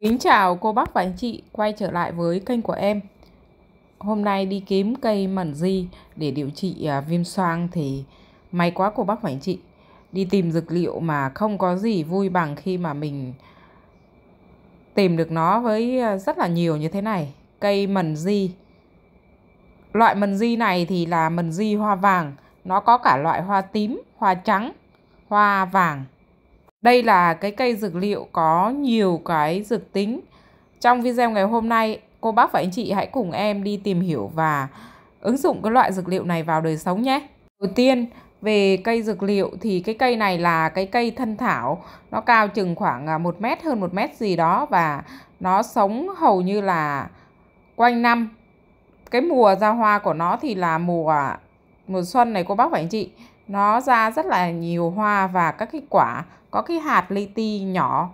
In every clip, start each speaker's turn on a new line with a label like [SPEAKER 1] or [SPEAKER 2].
[SPEAKER 1] Kính chào cô bác và anh chị quay trở lại với kênh của em Hôm nay đi kiếm cây mẩn di để điều trị à, viêm xoang thì may quá cô bác và anh chị Đi tìm dược liệu mà không có gì vui bằng khi mà mình tìm được nó với à, rất là nhiều như thế này Cây mẩn di Loại mẩn di này thì là mẩn di hoa vàng Nó có cả loại hoa tím, hoa trắng, hoa vàng đây là cái cây dược liệu có nhiều cái dược tính. Trong video ngày hôm nay, cô bác và anh chị hãy cùng em đi tìm hiểu và ứng dụng cái loại dược liệu này vào đời sống nhé. Đầu tiên, về cây dược liệu thì cái cây này là cái cây thân thảo, nó cao chừng khoảng 1 à, mét hơn 1 mét gì đó và nó sống hầu như là quanh năm. Cái mùa ra hoa của nó thì là mùa mùa xuân này cô bác và anh chị nó ra rất là nhiều hoa và các cái quả có cái hạt li ti nhỏ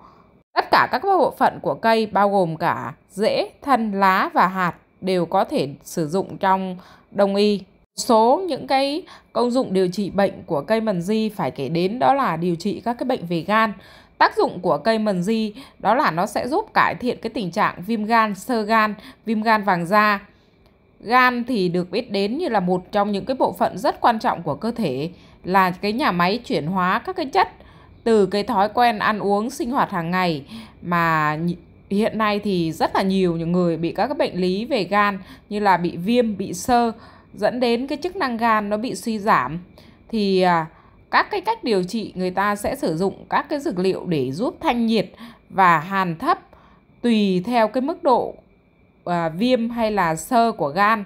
[SPEAKER 1] tất cả các bộ phận của cây bao gồm cả rễ thân lá và hạt đều có thể sử dụng trong đông y số những cái công dụng điều trị bệnh của cây mần di phải kể đến đó là điều trị các cái bệnh về gan tác dụng của cây mần di đó là nó sẽ giúp cải thiện cái tình trạng viêm gan sơ gan viêm gan vàng da Gan thì được biết đến như là một trong những cái bộ phận rất quan trọng của cơ thể là cái nhà máy chuyển hóa các cái chất từ cái thói quen ăn uống sinh hoạt hàng ngày mà hiện nay thì rất là nhiều những người bị các cái bệnh lý về gan như là bị viêm, bị sơ dẫn đến cái chức năng gan nó bị suy giảm thì à, các cái cách điều trị người ta sẽ sử dụng các cái dược liệu để giúp thanh nhiệt và hàn thấp tùy theo cái mức độ à, viêm hay là sơ của gan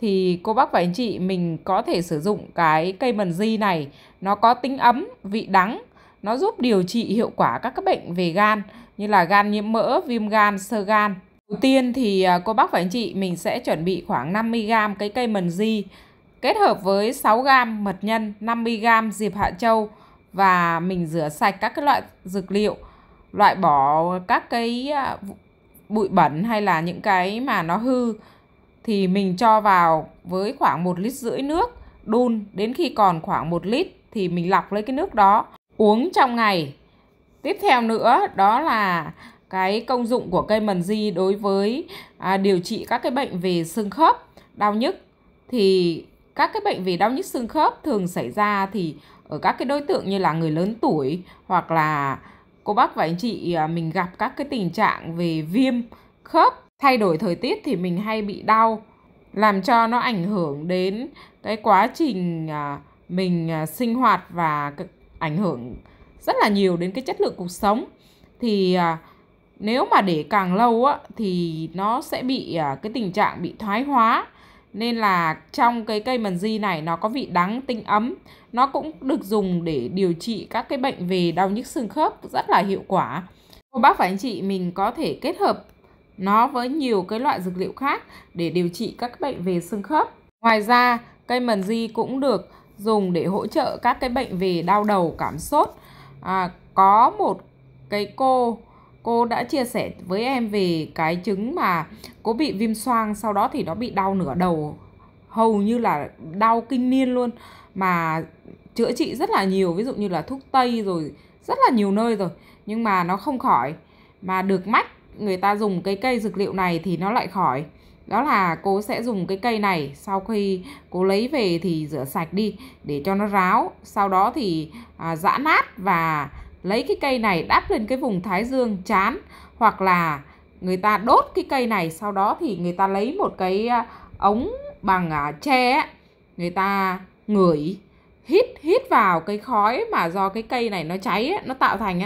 [SPEAKER 1] thì cô bác và anh chị mình có thể sử dụng cái cây mần di này nó có tính ấm vị đắng nó giúp điều trị hiệu quả các các bệnh về gan như là gan nhiễm mỡ viêm gan sơ gan đầu tiên thì à, cô bác và anh chị mình sẽ chuẩn bị khoảng 50g cái cây mần di kết hợp với 6g mật nhân 50g diệp hạ châu và mình rửa sạch các cái loại dược liệu loại bỏ các cái à, bụi bẩn hay là những cái mà nó hư thì mình cho vào với khoảng một lít rưỡi nước đun đến khi còn khoảng một lít thì mình lọc lấy cái nước đó uống trong ngày tiếp theo nữa đó là cái công dụng của cây mần di đối với à, điều trị các cái bệnh về xương khớp đau nhức thì các cái bệnh về đau nhức xương khớp thường xảy ra thì ở các cái đối tượng như là người lớn tuổi hoặc là cô bác và anh chị à, mình gặp các cái tình trạng về viêm khớp thay đổi thời tiết thì mình hay bị đau làm cho nó ảnh hưởng đến cái quá trình à, mình à, sinh hoạt và ảnh hưởng rất là nhiều đến cái chất lượng cuộc sống thì nếu mà để càng lâu á, thì nó sẽ bị cái tình trạng bị thoái hóa nên là trong cái cây mần di này nó có vị đắng tinh ấm nó cũng được dùng để điều trị các cái bệnh về đau nhức xương khớp rất là hiệu quả cô bác và anh chị mình có thể kết hợp nó với nhiều cái loại dược liệu khác để điều trị các bệnh về xương khớp ngoài ra cây mần di cũng được dùng để hỗ trợ các cái bệnh về đau đầu cảm sốt à, có một cái cô cô đã chia sẻ với em về cái chứng mà cô bị viêm xoang sau đó thì nó bị đau nửa đầu hầu như là đau kinh niên luôn mà chữa trị rất là nhiều ví dụ như là thuốc tây rồi rất là nhiều nơi rồi nhưng mà nó không khỏi mà được mách người ta dùng cái cây dược liệu này thì nó lại khỏi đó là cô sẽ dùng cái cây này sau khi cô lấy về thì rửa sạch đi để cho nó ráo sau đó thì à, giã nát và lấy cái cây này đắp lên cái vùng thái dương chán hoặc là người ta đốt cái cây này sau đó thì người ta lấy một cái à, ống bằng à, tre người ta ngửi hít hít vào cái khói mà do cái cây này nó cháy nó tạo thành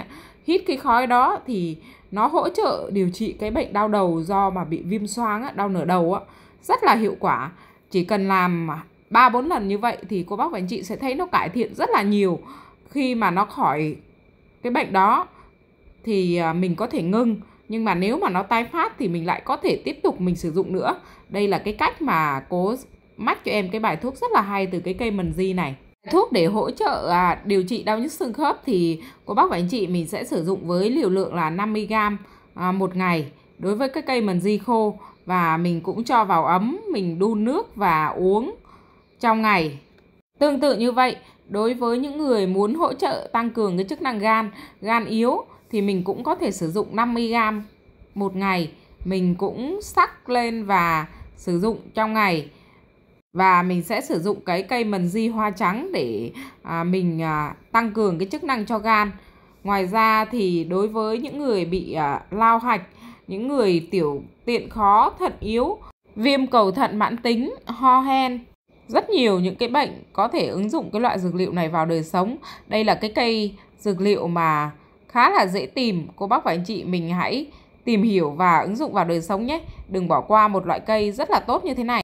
[SPEAKER 1] hít cái khói đó thì nó hỗ trợ điều trị cái bệnh đau đầu do mà bị viêm xoang đau nửa đầu rất là hiệu quả chỉ cần làm 3 4 lần như vậy thì cô bác và anh chị sẽ thấy nó cải thiện rất là nhiều khi mà nó khỏi cái bệnh đó thì à, mình có thể ngưng nhưng mà nếu mà nó tái phát thì mình lại có thể tiếp tục mình sử dụng nữa đây là cái cách mà cố mách cho em cái bài thuốc rất là hay từ cái cây mần di này thuốc để hỗ trợ à, điều trị đau nhức xương khớp thì cô bác và anh chị mình sẽ sử dụng với liều lượng là 50g à, một ngày đối với cái cây mần di khô và mình cũng cho vào ấm mình đun nước và uống trong ngày tương tự như vậy đối với những người muốn hỗ trợ tăng cường cái chức năng gan gan yếu thì mình cũng có thể sử dụng 50g một ngày mình cũng sắc lên và sử dụng trong ngày và mình sẽ sử dụng cái cây mần di hoa trắng để à, mình à, tăng cường cái chức năng cho gan ngoài ra thì đối với những người bị à, lao hạch những người tiểu tiện khó thận yếu viêm cầu thận mãn tính ho hen rất nhiều những cái bệnh có thể ứng dụng cái loại dược liệu này vào đời sống. Đây là cái cây dược liệu mà khá là dễ tìm. Cô bác và anh chị mình hãy tìm hiểu và ứng dụng vào đời sống nhé. Đừng bỏ qua một loại cây rất là tốt như thế này.